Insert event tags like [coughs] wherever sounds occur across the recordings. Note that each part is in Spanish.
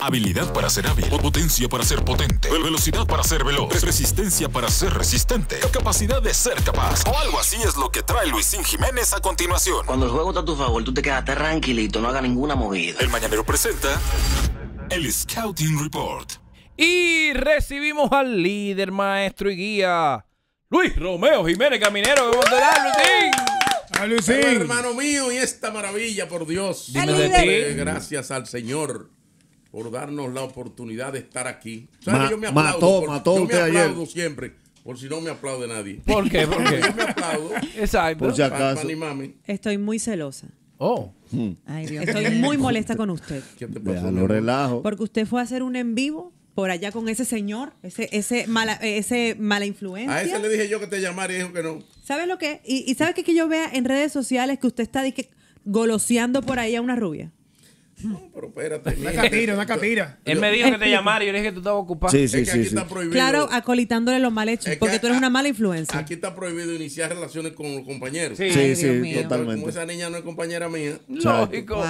Habilidad para ser hábil. Potencia para ser potente. Velocidad para ser veloz. Resistencia para ser resistente. Capacidad de ser capaz. O algo así es lo que trae Luisín Jiménez a continuación. Cuando el juego está a tu favor, tú te quedas tranquilito, no haga ninguna movida. El mañanero presenta el Scouting Report. Y recibimos al líder, maestro y guía, Luis Romeo Jiménez Caminero. ¡Vamos a Luisín! Ah, Luisín. hermano mío, y esta maravilla, por Dios. Dime de ti. Gracias al Señor por darnos la oportunidad de estar aquí. Ma yo me mató, mató yo me aplaudo siempre, por si no me aplaude nadie. ¿Por qué? ¿Por [laughs] qué? yo me aplaudo. Exacto. Por si acaso. Estoy muy celosa. Oh. Hmm. Ay, Dios. Estoy muy molesta con usted. relajo. Porque usted fue a hacer un en vivo por allá con ese señor, ese, ese, mala, ese mala influencia. A ese le dije yo que te llamara y dijo que no. ¿Sabes lo que? Y, y sabes que, que yo vea en redes sociales que usted está dije, goloseando por ahí a una rubia. No, pero espérate. Una catira, una catira. Él me dijo que te este, llamara y yo le dije que tú estabas ocupado. Sí, sí, es que aquí está prohibido. Claro, acolitándole los mal hechos, porque tú eres una mala influencia. Aquí está prohibido iniciar relaciones con los compañeros. Sí, sí, sí totalmente. Como esa niña no es compañera mía. Lógico.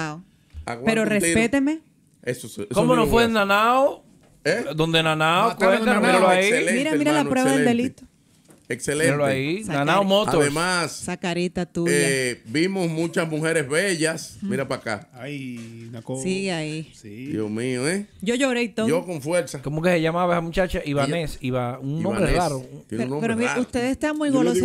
Pero respéteme. Eso, ¿Cómo no fue en Nanao? ¿Eh? Donde Nanao, ahí. Mira, mira la prueba del delito. Excelente. ahí, Nanao motos. Además, Sacarita tuya. Eh, vimos muchas mujeres bellas. Mira para acá. Ay, Sí, ahí. Dios mío, ¿eh? Yo lloré y todo. Yo con fuerza. ¿Cómo que se llamaba esa muchacha? Ibanés. Iba, un nombre raro. un pero, pero ustedes están muy golosos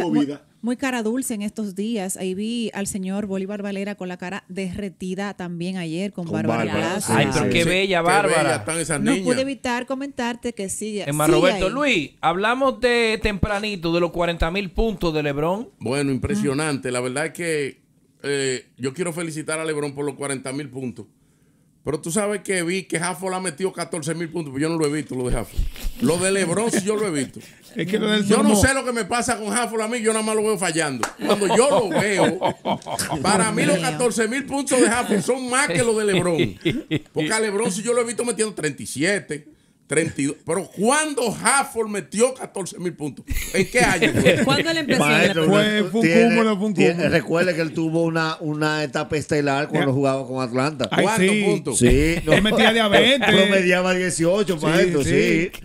muy cara dulce en estos días. Ahí vi al señor Bolívar Valera con la cara derretida también ayer con, Bárbara. Ay, pero qué bella Bárbara. no pude evitar comentarte que sí Es más, Roberto Luis, hablamos de tempranito de los 40 mil puntos de Lebrón. Bueno, impresionante. La verdad es que eh, yo quiero felicitar a Lebrón por los 40 mil puntos. Pero tú sabes que vi que Jaffo la ha metido 14 mil puntos, pues yo no lo he visto, lo de Jaffo. Lo de Lebron sí yo lo he visto. [laughs] yo no sé lo que me pasa con Jaffo a mí, yo nada más lo veo fallando. Cuando yo lo veo, para mí los 14 mil puntos de Jaffo son más que los de Lebron. Porque a Lebron sí yo lo he visto metiendo 37. 32. Pero ¿cuándo Hafford metió 14 mil puntos? ¿En qué año? [laughs] ¿Cuándo le empezó? Maestro, fue, fue, un tiene, cúmulo, fue un cúmulo. Recuerde que él tuvo una, una etapa estelar cuando jugaba con Atlanta. ¿Cuántos puntos? Sí. No, él metía de a 20. Promediaba 18, maestro, sí. sí.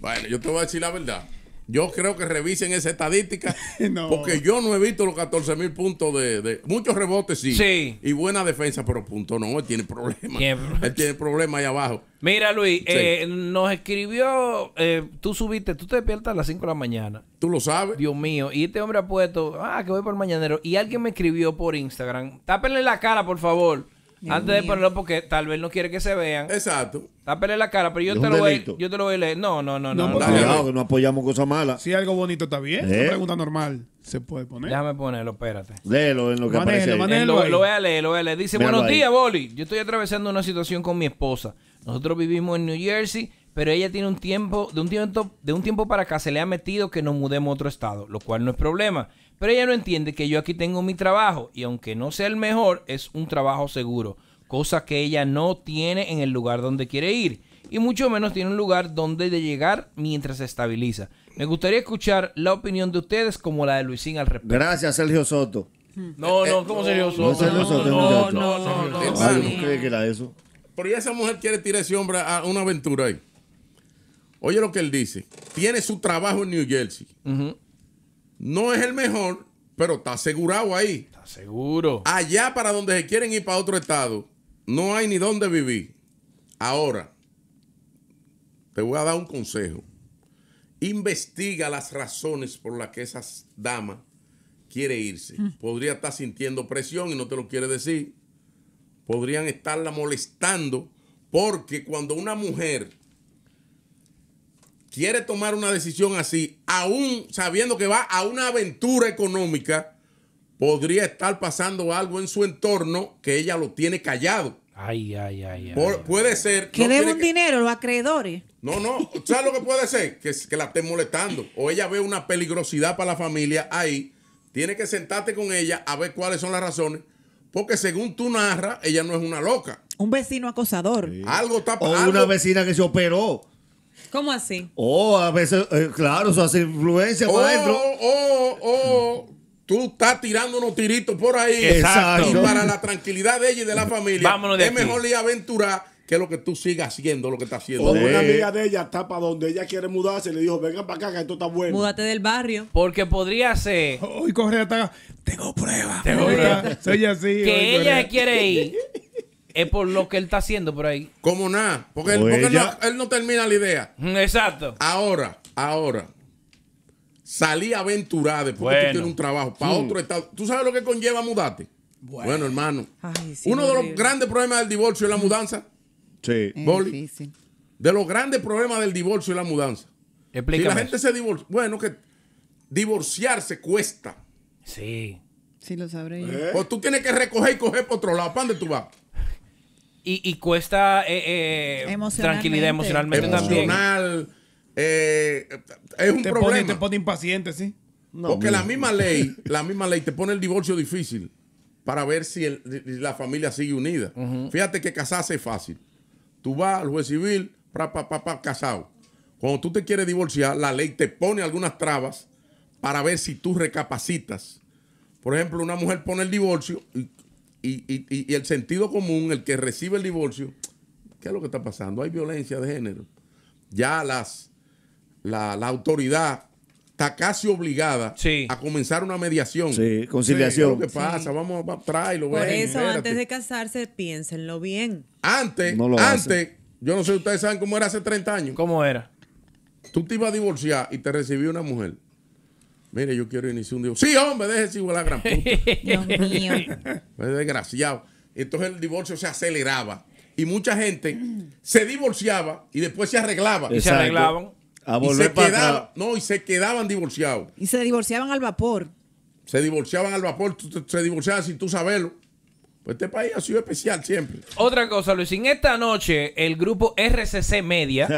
Bueno, yo te voy a decir la verdad. Yo creo que revisen esa estadística [laughs] porque yo no he visto los 14 mil puntos de, Muchos rebotes, sí, Y buena defensa, pero punto no. Él tiene problemas. Él tiene problemas ahí abajo. Mira, Luis, eh, nos escribió... Eh, tú subiste, tú te despiertas a las 5 de la mañana. Tú lo sabes. Dios mío. Y este hombre ha puesto... Ah, que voy por el mañanero. Y alguien me escribió por Instagram. Tápenle la cara, por favor antes de ponerlo, porque tal vez no quiere que se vean. Exacto. Tápele la cara, pero yo, te lo, voy, yo te lo voy a leer. No, no, no, no. No, apoyamos cosas malas. Si algo bonito está bien, es una eh. pregunta normal. Se puede poner. Déjame ponerlo, espérate. Léelo en lo que aparece ahí. Lo, voy a leer, lo voy a leer. Dice, buenos días, Boli. Yo estoy atravesando una situación con mi esposa. Nosotros vivimos en New Jersey, pero ella tiene un tiempo, de un tiempo, de un tiempo para acá se le ha metido que nos mudemos a otro estado, lo cual no es problema. Pero ella no entiende que yo aquí tengo mi trabajo y aunque no sea el mejor, es un trabajo seguro, cosa que ella no tiene en el lugar donde quiere ir y mucho menos tiene un lugar donde de llegar mientras se estabiliza. Me gustaría escuchar la opinión de ustedes como la de Luisín al respecto. Gracias, Sergio Soto. Mm. No, no, eh, ¿cómo Sergio Soto? No, no, no, no, qué era eso? Pero ya esa mujer quiere tirar ese hombre a una aventura ahí. Oye lo que él dice. Tiene su trabajo en New Jersey. No es el mejor, pero está asegurado ahí. Está seguro. Allá para donde se quieren ir para otro estado, no hay ni dónde vivir. Ahora, te voy a dar un consejo. Investiga las razones por las que esa dama quiere irse. Mm. Podría estar sintiendo presión y no te lo quiere decir. Podrían estarla molestando porque cuando una mujer quiere tomar una decisión así, aún sabiendo que va a una aventura económica, podría estar pasando algo en su entorno que ella lo tiene callado. Ay, ay, ay. puede ser. Que no un dinero, los acreedores. No, no. ¿Sabes lo que puede ser? Que, que la estén molestando. O ella ve una peligrosidad para la familia ahí. Tiene que sentarte con ella a ver cuáles son las razones. Porque según tú narras, ella no es una loca. Un vecino acosador. Algo está O una vecina que se operó ¿Cómo así? Oh, a veces, eh, claro, eso hace influencia, oh, maestro. Oh, oh, Tú estás tirando unos tiritos por ahí. Exacto. Y para la tranquilidad de ella y de la familia, Vámonos de es mejor le aventurar que lo que tú sigas haciendo, lo que estás haciendo. Oh, una eh. amiga de ella está para donde ella quiere mudarse le dijo, venga para acá que esto está bueno. Múdate del barrio. Porque podría ser... Hoy corre, Tengo pruebas. Tengo pruebas. Soy así. Que ella quiere ir es por lo que él está haciendo por ahí. Como nada, porque, pues él, no, termina la idea. Mm, exacto. Ahora, ahora, salí aventurado porque bueno. tú tienes un trabajo para mm. otro estado. ¿Tú sabes lo que conlleva mudarte? Bueno, hermano. uno de los grandes problemas del divorcio es la mudanza. Sí. Boli, de los grandes problemas del divorcio es la mudanza. Explícame. Si la gente se divorcia, bueno, que divorciarse cuesta. Sí. Sí, lo sabré. yo. Pues tú tienes que recoger y coger por otro lado. ¿Para dónde tú vas? y, cuesta eh, eh, tranquilidad emocionalmente también. Eh, es un problema. te pone impaciente, sí. Porque la misma ley, [laughs] la misma ley te pone el divorcio difícil para ver si la familia sigue unida. Fíjate que casarse es fácil. Tú vas al juez civil, para pa, pa, casado. Cuando tú te quieres divorciar, la ley te pone algunas trabas para ver si tú recapacitas. Por ejemplo, una mujer pone el divorcio y y, el sentido común, el que recibe el divorcio, ¿qué es lo que está pasando? Hay violencia de género. Ya las, la, autoridad está casi obligada a comenzar una mediación. Sí, conciliación. ¿qué es que pasa? Vamos a traerlo. Por eso, antes de casarse, piénsenlo bien. Antes, antes, yo no sé, ustedes saben cómo era hace 30 años. ¿Cómo era? Tú te ibas a divorciar y te recibió una mujer. Mire, yo quiero iniciar un divorcio. Sí, hombre, déjese igual a gran puta. [laughs] Dios mío. [laughs] Es desgraciado. Entonces el divorcio se aceleraba. Y mucha gente se divorciaba y después se arreglaba. Y se arreglaban. A volver se quedaban, No, y se quedaban divorciados. Y se divorciaban al vapor. Se divorciaban al vapor, se divorciaban sin tú saberlo. Pues este país ha sido especial siempre. Otra cosa, Luis, en esta noche el grupo RCC Media,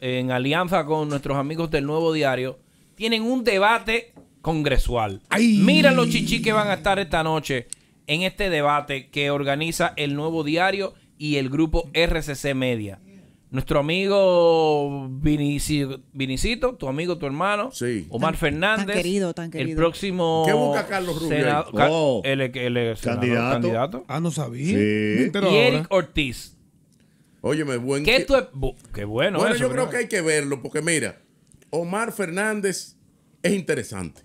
en alianza con nuestros amigos del Nuevo Diario, tienen un debate congresual. Mira los chichis que van a estar esta noche en este debate que organiza el Nuevo Diario y el grupo RCC Media. Nuestro amigo Vinicito, tu amigo, tu hermano, Omar Fernández. tan El próximo. Carlos Rubio? Oh. E-, e-, ¿Candidato? Ah, no sabía. Y Eric Ortiz. oye, buen. ¿Qué que... Qué bueno. Bueno, yo creo que hay que verlo, porque mira, Omar Fernández es interesante.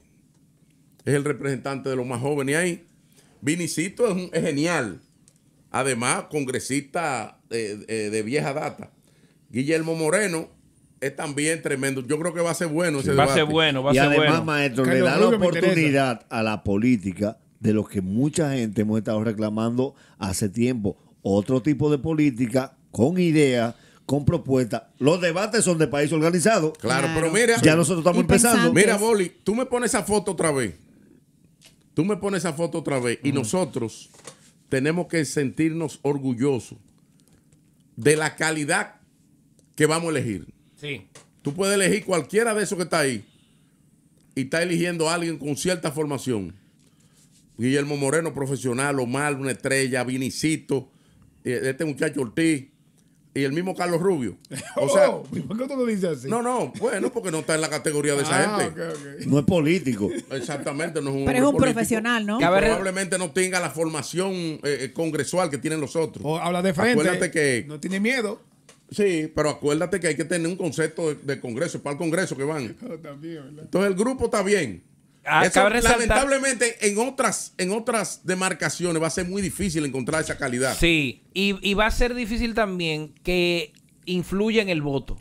Es el representante de los más jóvenes ahí. Vinicito es, genial. Además, congresista eh, eh, de vieja data. Guillermo Moreno es también tremendo. Yo creo que va a ser bueno ese Va a ser bueno, va a y además, maestro, le da la oportunidad a la política de lo que mucha gente hemos estado reclamando hace tiempo. Otro tipo de política con ideas con propuestas. Los debates son de país organizado. Claro, pero mira. Ya nosotros estamos empezando. Mira, Boli, tú me pones esa foto otra vez. Tú me pones esa foto otra vez. Y nosotros tenemos que sentirnos orgullosos de la calidad que vamos a elegir. Sí. Tú puedes elegir cualquiera de esos que está ahí. Y está eligiendo a alguien con cierta formación. Guillermo Moreno, profesional, Omar, una estrella, Vinicito, eh, este muchacho Ortiz y el mismo Carlos Rubio. [laughs] O sea, oh, ¿Por qué tú lo dices así? No, no, bueno, porque no está en la categoría de esa ah, gente. No es político. Exactamente, no es un. Pero es un profesional, ¿no? Probablemente no tenga la formación eh, eh, congresual que tienen los otros. habla de frente. Acuérdate que. No tiene miedo. Sí, pero acuérdate que hay que tener un concepto de, congreso, para el congreso que van. [laughs] Entonces el grupo está bien, Ah, lamentablemente en otras, en otras demarcaciones va a ser muy difícil encontrar esa calidad. Sí, y, va a ser difícil también que influya en el voto.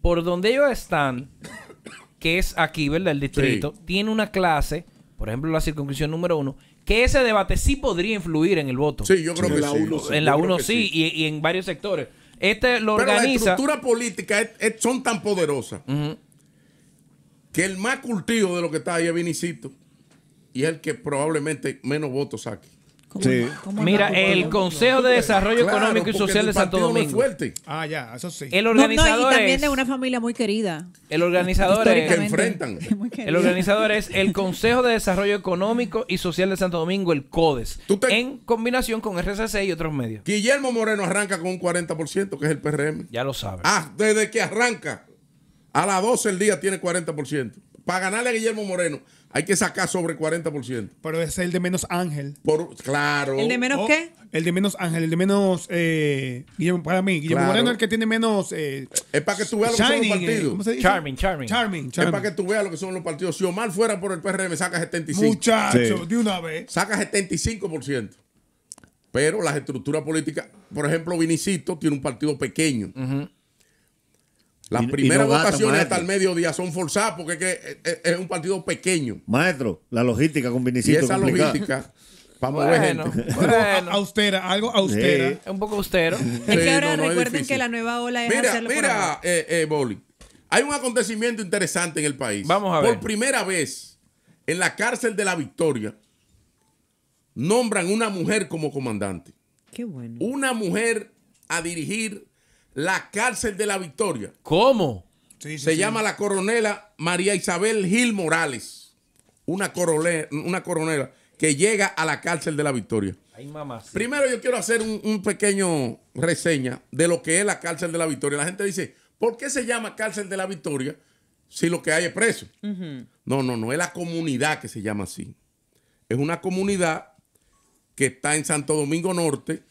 Por donde ellos están, [coughs] que es aquí, ¿verdad? El distrito, tiene una clase, por ejemplo, la circunscripción número uno, que ese debate sí podría influir en el voto. Sí, yo creo en que la sí. en la 1 sí, y, en varios sectores. Este lo Pero La estructura política son tan poderosas que el más cultivo de lo que está ahí es Vinicito y es el que probablemente menos votos saque. Mira, el Consejo de Desarrollo Económico y Social de Santo Domingo. Ah, ya, eso sí. El organizador y también es, de una familia muy querida. El organizador es, que enfrentan. El organizador es el Consejo de Desarrollo Económico y Social de Santo Domingo, el CODES, en combinación con RCC y otros medios. Guillermo Moreno arranca con un 40%, que es el PRM. Ya lo sabe. Ah, desde que arranca a las 12 el día tiene 40%. Para ganarle a Guillermo Moreno hay que sacar sobre 40%. Pero es el de menos Ángel. Por, claro. ¿El de menos oh, qué? El de menos Ángel, el de menos. Eh, Guillermo, para mí, Guillermo Moreno es el que tiene menos. Eh, es para que tú veas lo que son los eh, partidos. ¿cómo se dice? Charming, charming, Es para que tú veas lo que son los partidos. Si Omar fuera por el PRM, saca 75%. Muchachos, de una vez. Saca 75%. Pero las estructuras políticas, por ejemplo, Vinicito tiene un partido pequeño. Ajá. Las primeras votaciones hasta el mediodía son forzadas porque eh, eh, es, un partido pequeño. Maestro, la logística con Vinicito. Y esa logística. Vamos bueno, ver austera, algo austera. Es Un poco austero. Es que ahora recuerden que la nueva ola es Mira, mira, eh, Boli. Hay un acontecimiento interesante en el país. Vamos a ver. Por primera vez, en la cárcel de la Victoria, nombran una mujer como comandante. Qué bueno. Una mujer a dirigir la cárcel de la Victoria. ¿Cómo? se llama la coronela María Isabel Gil Morales. Una coronela, una coronela que llega a la cárcel de la Victoria. mamá, Primero yo quiero hacer un, pequeño reseña de lo que es la cárcel de la Victoria. La gente dice, ¿por qué se llama cárcel de la Victoria si lo que hay es preso? No, no, no, es la comunidad que se llama así. Es una comunidad que está en Santo Domingo Norte,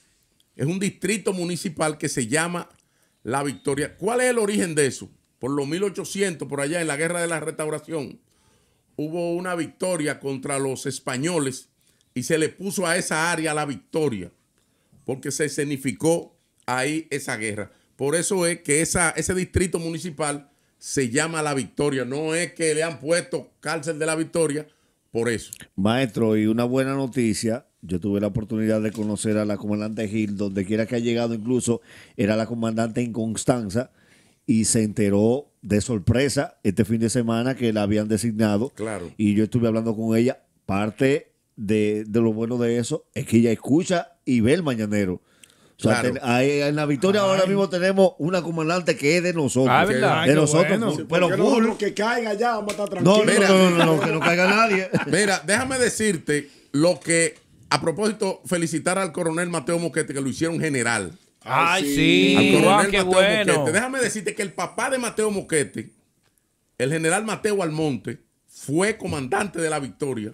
es un distrito municipal que se llama la victoria. ¿Cuál es el origen de eso? Por los 1800, por allá en la Guerra de la Restauración, hubo una victoria contra los españoles y se le puso a esa área la victoria, porque se escenificó ahí esa guerra. Por eso es que ese distrito municipal se llama La Victoria, no es que le han puesto cárcel de la Victoria, por eso. Maestro, y una buena noticia yo tuve la oportunidad de conocer a la comandante Gil, donde quiera que ha llegado incluso, era la comandante en Constanza y se enteró de sorpresa este fin de semana que la habían designado. Claro. Y yo estuve hablando con ella. Parte de, lo bueno de eso es que ella escucha y ve el mañanero. O sea, en la victoria ahora mismo tenemos una comandante que es de nosotros. Ah, de nosotros. pero que caiga ya vamos a estar tranquilos. no, no, no, que no caiga nadie. Mira, déjame decirte lo que a propósito, felicitar al coronel Mateo Moquete, que lo hicieron general. Ay, sí. Ah, qué bueno. Déjame decirte que el papá de Mateo Moquete, el general Mateo Almonte, fue comandante de la victoria.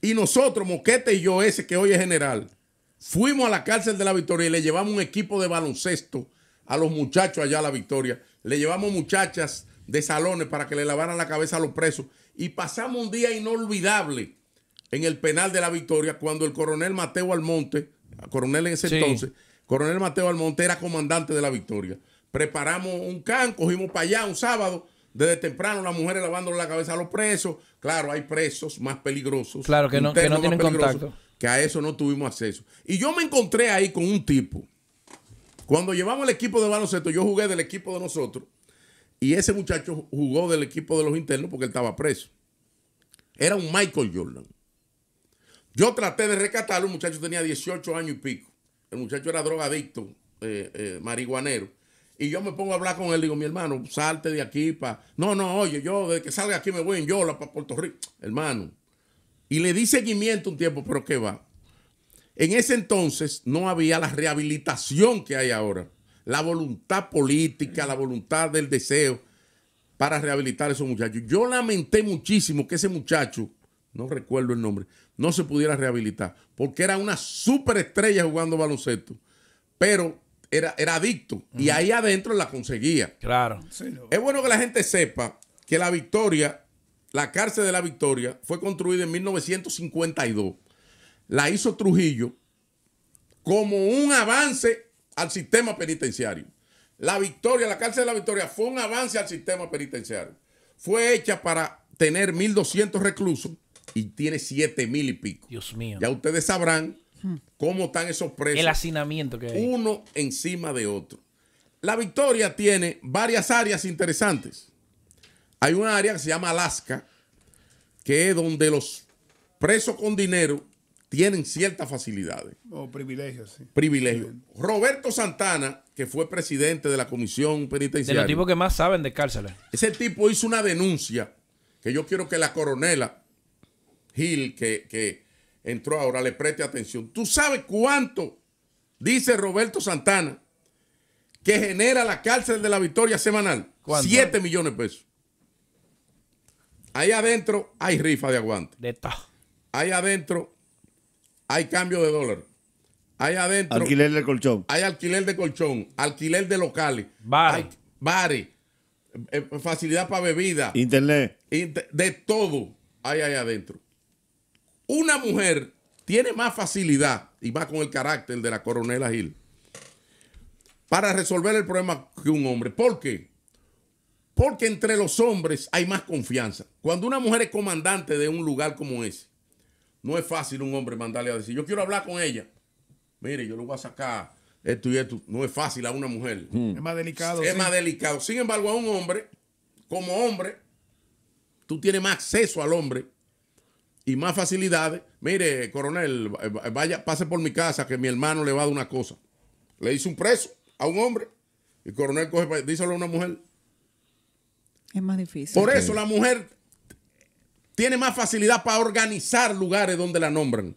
Y nosotros, Moquete y yo, ese que hoy es general, fuimos a la cárcel de la victoria y le llevamos un equipo de baloncesto a los muchachos allá a la victoria. Le llevamos muchachas de salones para que le lavaran la cabeza a los presos. Y pasamos un día inolvidable en el penal de la victoria cuando el coronel Mateo Almonte, coronel en ese entonces, coronel Mateo Almonte era comandante de la victoria. Preparamos un can, cogimos para allá un sábado, desde temprano las mujeres lavándole la cabeza a los presos. Claro, hay presos más peligrosos. Claro, que no, que no tienen contacto. Que a eso no tuvimos acceso. Y yo me encontré ahí con un tipo. Cuando llevamos el equipo de baloncesto, yo jugué del equipo de nosotros. Y ese muchacho jugó del equipo de los internos porque él estaba preso. Era un Michael Jordan. Yo traté de rescatarlo, un muchacho tenía 18 años y pico. El muchacho era drogadicto, eh, eh, marihuanero. Y yo me pongo a hablar con él, digo, mi hermano, salte de aquí para... No, no, oye, yo desde que salga aquí me voy en Yola para Puerto Rico. Hermano. Y le di seguimiento un tiempo, pero ¿qué va? En ese entonces no había la rehabilitación que hay ahora. La voluntad política, la voluntad del deseo para rehabilitar a esos muchachos. Yo lamenté muchísimo que ese muchacho no recuerdo el nombre, no se pudiera rehabilitar, porque era una superestrella jugando baloncesto, pero era, era adicto y ahí adentro la conseguía. Claro. Es bueno que la gente sepa que la victoria, la cárcel de la victoria, fue construida en 1952. La hizo Trujillo como un avance al sistema penitenciario. La victoria, la cárcel de la victoria fue un avance al sistema penitenciario. Fue hecha para tener 1.200 reclusos y tiene 7 mil y pico. Dios mío. Ya ustedes sabrán hmm. cómo están esos presos El hacinamiento que hay. Uno encima de otro. La Victoria tiene varias áreas interesantes. Hay una área que se llama Alaska, que es donde los presos con dinero tienen ciertas facilidades. O privilegios, Privilegios. Roberto Santana, que fue presidente de la Comisión Penitenciaria. De los tipos que más saben de cárceles. Ese tipo hizo una denuncia que yo quiero que la coronela Gil, que, entró ahora, le preste atención. ¿Tú sabes cuánto, dice Roberto Santana, que genera la cárcel de la victoria semanal? 7 millones de pesos. Ahí adentro hay rifa de aguante. De todo. Ahí adentro hay cambio de dólar. Ahí adentro. Alquiler de colchón. Hay alquiler de colchón, alquiler de locales. Bares. Bares. Eh, facilidad para bebida. Internet. de todo hay ahí adentro una mujer tiene más facilidad, y va con el carácter de la coronela Gil, para resolver el problema que un hombre. ¿Por qué? Porque entre los hombres hay más confianza. Cuando una mujer es comandante de un lugar como ese, no es fácil un hombre mandarle a decir, yo quiero hablar con ella. Mire, yo lo voy a sacar esto y esto. No es fácil a una mujer. Hmm. Es más delicado. Es más delicado. Sin embargo, a un hombre, como hombre, tú tienes más acceso al hombre y más facilidades. Mire, coronel, vaya, pase por mi casa que mi hermano le va a dar una cosa. Le hizo un preso a un hombre. Y el coronel coge, díselo a una mujer. Es más difícil. Por eso la mujer tiene más facilidad para organizar lugares donde la nombran.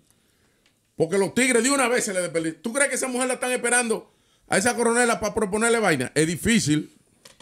Porque los tigres de una vez se le ¿Tú crees que esa mujer la están esperando a esa coronela para proponerle vaina? Es difícil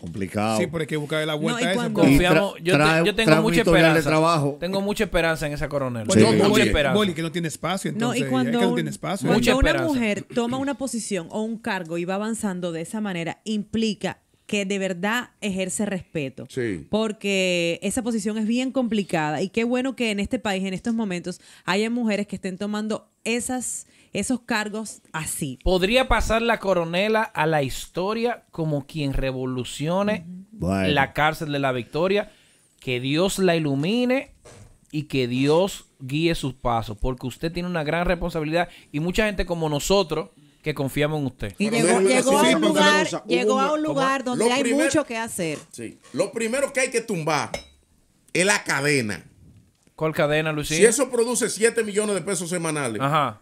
complicado. Sí, porque hay que buscar la vuelta no, a eso. Confiamos, yo, yo, tengo mucha esperanza. trabajo. Tengo mucha esperanza en esa coronel. Sí. No, mucha esperanza. que no tiene espacio, No, y cuando, que no tiene espacio, cuando una mujer toma una posición o un cargo y va avanzando de esa manera, implica que de verdad ejerce respeto. Sí. Porque esa posición es bien complicada y qué bueno que en este país, en estos momentos, haya mujeres que estén tomando esas, esos cargos así. Podría pasar la coronela a la historia como quien revolucione la cárcel de la victoria. Que Dios la ilumine y que Dios guíe sus pasos, porque usted tiene una gran responsabilidad y mucha gente como nosotros que confiamos en usted. Y llegó, a un lugar, donde hay mucho que hacer. Sí. Lo primero que hay que tumbar es la cadena. ¿Cuál cadena, Lucía? Si eso produce 7 millones de pesos semanales, Ajá.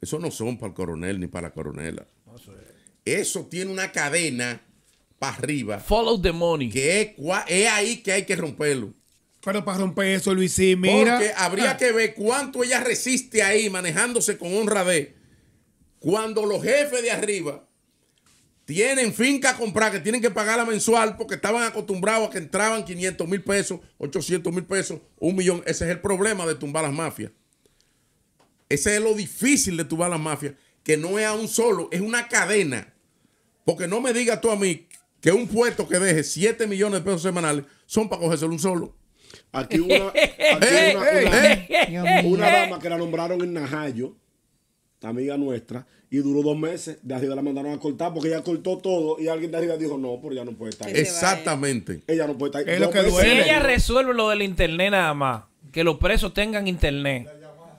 eso no son para el coronel ni para la coronela. Eso tiene una cadena para arriba. Follow the money. Que es, ahí que hay que romperlo. Pero para romper eso, Luis, mira. Porque habría ah. que ver cuánto ella resiste ahí manejándose con honradez cuando los jefes de arriba tienen finca a comprar, que tienen que pagar la mensual porque estaban acostumbrados a que entraban 500 mil pesos, 800 mil pesos, un millón. Ese es el problema de tumbar las mafias. Ese es lo difícil de tumbar las mafias, que no es a un solo, es una cadena. Porque no me digas tú a mí que un puesto que deje 7 millones de pesos semanales son para cogérselo un solo. Aquí una, aquí [laughs] una dama que la nombraron en Najayo amiga nuestra, y duró dos meses. De arriba la mandaron a cortar porque ella cortó todo y alguien de arriba dijo, no, pero ya no puede estar Exactamente. Ella no puede estar Si ella resuelve lo del internet nada más, que los presos tengan internet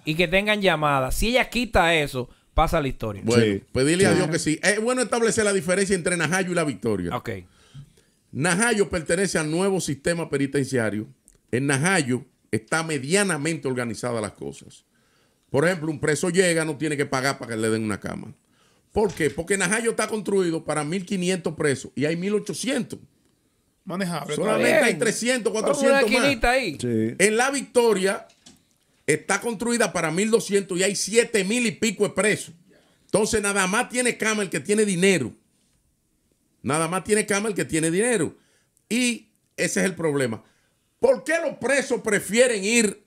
y que tengan llamadas. Si ella quita eso, pasa la historia. Bueno, pedirle a Dios que sí. Es bueno establecer la diferencia entre Najayo y la Victoria. Ok. Najayo pertenece al nuevo sistema penitenciario. En Najayo está medianamente organizada las cosas. Por ejemplo, un preso llega, no tiene que pagar para que le den una cama. ¿Por qué? Porque Najayo está construido para 1.500 presos y hay 1.800. Manejable. Solamente hay 300, 400 más. En La Victoria está construida para 1.200 y hay 7.000 y pico de presos. Entonces, nada más tiene cama el que tiene dinero. Nada más tiene cama el que tiene dinero. Y ese es el problema. ¿Por qué los presos prefieren ir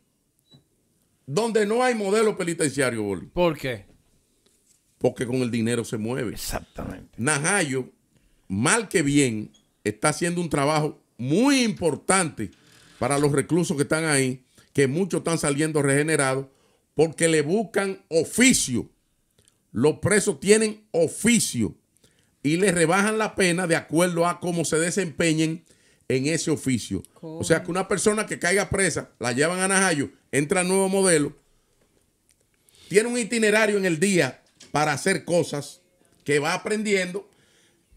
donde no hay modelo penitenciario, ¿Por qué? Porque con el dinero se mueve. Exactamente. Najayo, mal que bien, está haciendo un trabajo muy importante para los reclusos que están ahí, que muchos están saliendo regenerados, porque le buscan oficio. Los presos tienen oficio y le rebajan la pena de acuerdo a cómo se desempeñen en ese oficio. O sea que una persona que caiga presa, la llevan a Najayo entra nuevo modelo, tiene un itinerario en el día para hacer cosas que va aprendiendo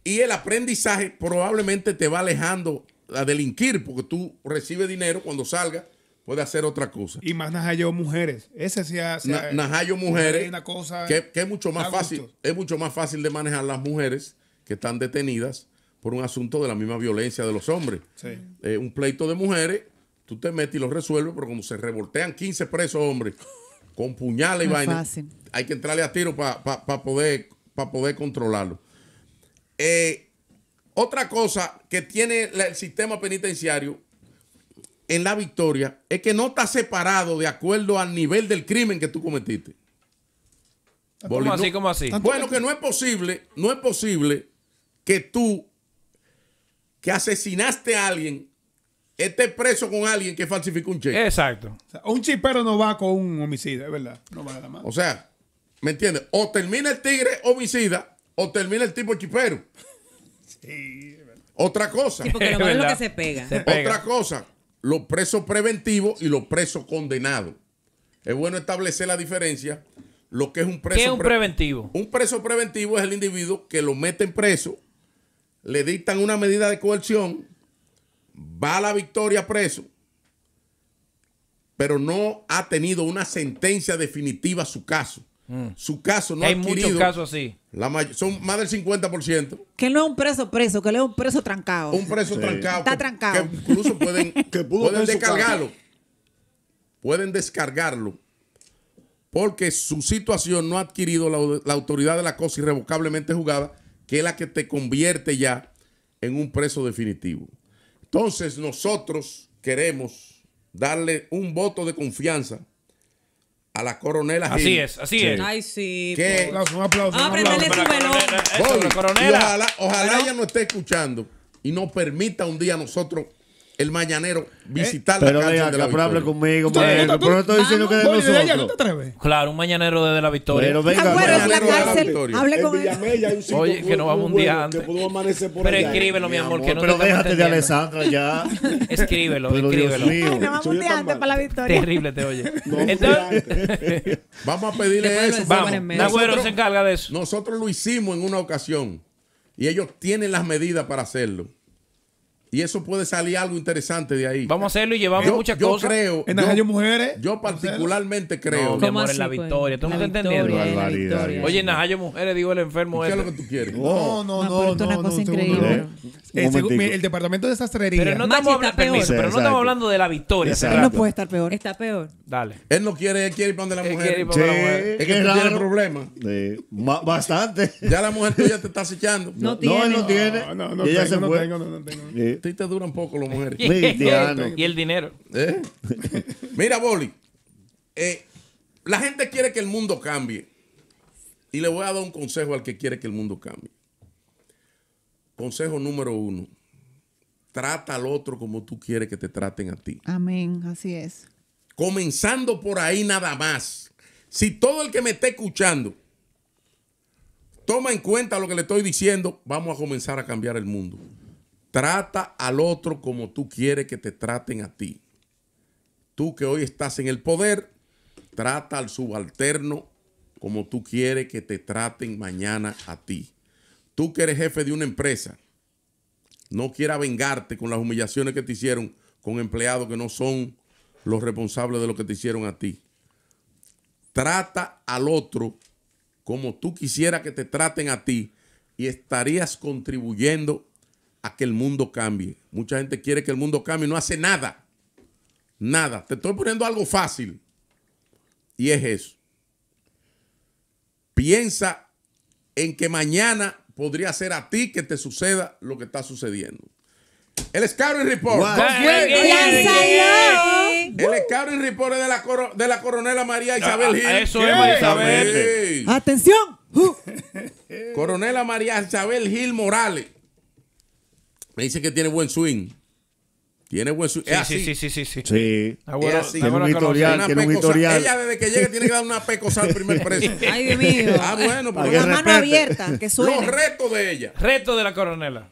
y el aprendizaje probablemente te va alejando a delinquir porque tú recibes dinero cuando salgas puede hacer otra cosa. Y más Najayo Mujeres. Ese sí Najayo Mujeres. Una cosa que, es mucho más fácil. Es mucho más fácil de manejar las mujeres que están detenidas por un asunto de la misma violencia de los hombres. Eh, un pleito de mujeres tú te metes y lo resuelves, pero como se revoltean 15 presos, hombre, con puñales y vainas, hay que entrarle a tiro para poder, poder controlarlo. Eh, otra cosa que tiene el sistema penitenciario en la victoria es que no está separado de acuerdo al nivel del crimen que tú cometiste. ¿Cómo así? Bueno, que no es posible, no es posible que tú que asesinaste a alguien esté preso con alguien que falsificó un cheque. Exacto. un chipero no va con un homicida, es verdad. No va la O sea, ¿me entiendes? O termina el tigre homicida o termina el tipo chipero. sí, Otra cosa. Sí, porque lo es lo que se pega. Otra cosa, los presos preventivos y los presos condenados. Es bueno establecer la diferencia. Lo que es un preso. ¿Qué es un preventivo? Un preso preventivo es el individuo que lo mete en preso, le dictan una medida de coerción va a la victoria preso, pero no ha tenido una sentencia definitiva su caso. Mm. Su caso no Hay ha adquirido. muchos casos así. La son más del 50%. Que no es un preso preso, que le es un preso trancado. Un preso trancado. Está trancado. incluso pueden, [laughs] descargarlo. Pueden descargarlo. Porque su situación no ha adquirido la, la autoridad de la cosa irrevocablemente jugada, que es la que te convierte ya en un preso definitivo. Entonces nosotros queremos darle un voto de confianza a la coronela Gil. Así es, así es. Que, pues. un aplauso, un aplauso. la coronela. ojalá, ojalá ella no esté escuchando y nos permita un día nosotros el mañanero eh, visitar Pero la cancha de la Pero conmigo, maestro. Pero no estoy diciendo que de nosotros. Claro, un mañanero desde la victoria. Pero venga, la cárcel. Hable con él. Oye, que nos vamos un día antes. Pero ¿eh? escríbelo, mi amor, Pero déjate de Alessandra ya. [laughs] Escríbelo, escríbelo. Nos vamos un día antes para la [laughs] victoria. Terrible te oye. [laughs] vamos a pedirle eso. Nagüero se encarga de eso. Nosotros lo hicimos en una ocasión y ellos tienen las medidas para hacerlo. Y eso puede salir algo interesante de ahí. Vamos a hacerlo y llevamos muchas cosas yo Creo, en Najayo mujeres. Yo particularmente creo. No, mi amor, en la pues? victoria. ¿Tú no estás entendiendo? Oye, en Najayo mujeres, digo el enfermo ¿Qué es lo este. que tú quieres? No, oh. no, no. no, una cosa increíble. Eh, el, departamento de sastrería. Pero no estamos hablando, pero no estamos hablando de la victoria. Él no puede estar peor. Está peor. Dale. Él no quiere, él quiere ir para donde la mujer. Es que no tiene problema. Bastante. Ya la mujer tuya te está acechando. No tiene. No, no tiene. No, no no no no te duran poco las mujeres. [laughs] y el dinero. ¿Eh? [laughs] Mira, Boli. Eh, la gente quiere que el mundo cambie. Y le voy a dar un consejo al que quiere que el mundo cambie. Consejo número uno. Trata al otro como tú quieres que te traten a ti. Amén, así es. Comenzando por ahí nada más. Si todo el que me esté escuchando toma en cuenta lo que le estoy diciendo, vamos a comenzar a cambiar el mundo. Trata al otro como tú quieres que te traten a ti. Tú que hoy estás en el poder, trata al subalterno como tú quieres que te traten mañana a ti. Tú que eres jefe de una empresa, no quiera vengarte con las humillaciones que te hicieron con empleados que no son los responsables de lo que te hicieron a ti. Trata al otro como tú quisieras que te traten a ti y estarías contribuyendo a que el mundo cambie. Mucha gente quiere que el mundo cambie y no hace nada. Nada. Te estoy poniendo algo fácil. Y es eso. Piensa en que mañana podría ser a ti que te suceda lo que está sucediendo. El Scouting Report. El Scouting Report de la, de la coronela María Isabel ah, ah, Gil. Eso es, María Isabel. Atención. Uh. coronela María Isabel Gil Morales me dice que tiene buen swing. Tiene buen swing. Sí, sí, sí, sí, sí, sí. Sí. es una Tiene Ella desde que llegue tiene que dar una pecosa al primer [laughs] preso. Ay, Dios mío. Ah, bueno. Con la mano abierta, que Los retos de ella. Reto de la coronela.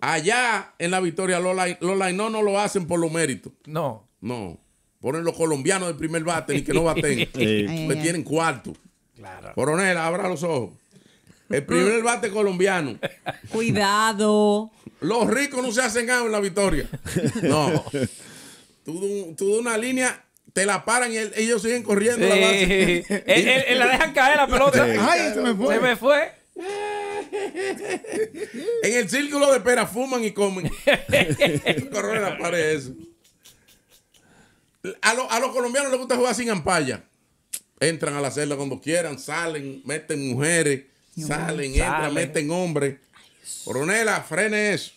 Allá en la victoria, los Lainó no lo hacen por los méritos. No. No. Ponen los colombianos del primer bate y que no baten. [laughs] Me tienen cuarto. Coronela, abra los ojos. El primer bate colombiano. Cuidado. Los ricos no se hacen nada en la victoria. No. Tú, de una línea te la paran y ellos siguen corriendo la la dejan caer la pelota. Ay, se me fue. Se me fue. en el círculo de pera fuman y comen. la eso. A, a, los colombianos les gusta jugar sin ampalla. Entran a la celda cuando quieran, salen, meten mujeres. Salen, entran, meten hombres Coronela, frene eso.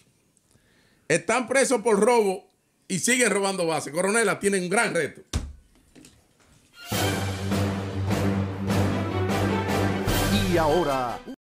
Están presos por robo y siguen robando base Coronela tiene un gran reto. Y ahora,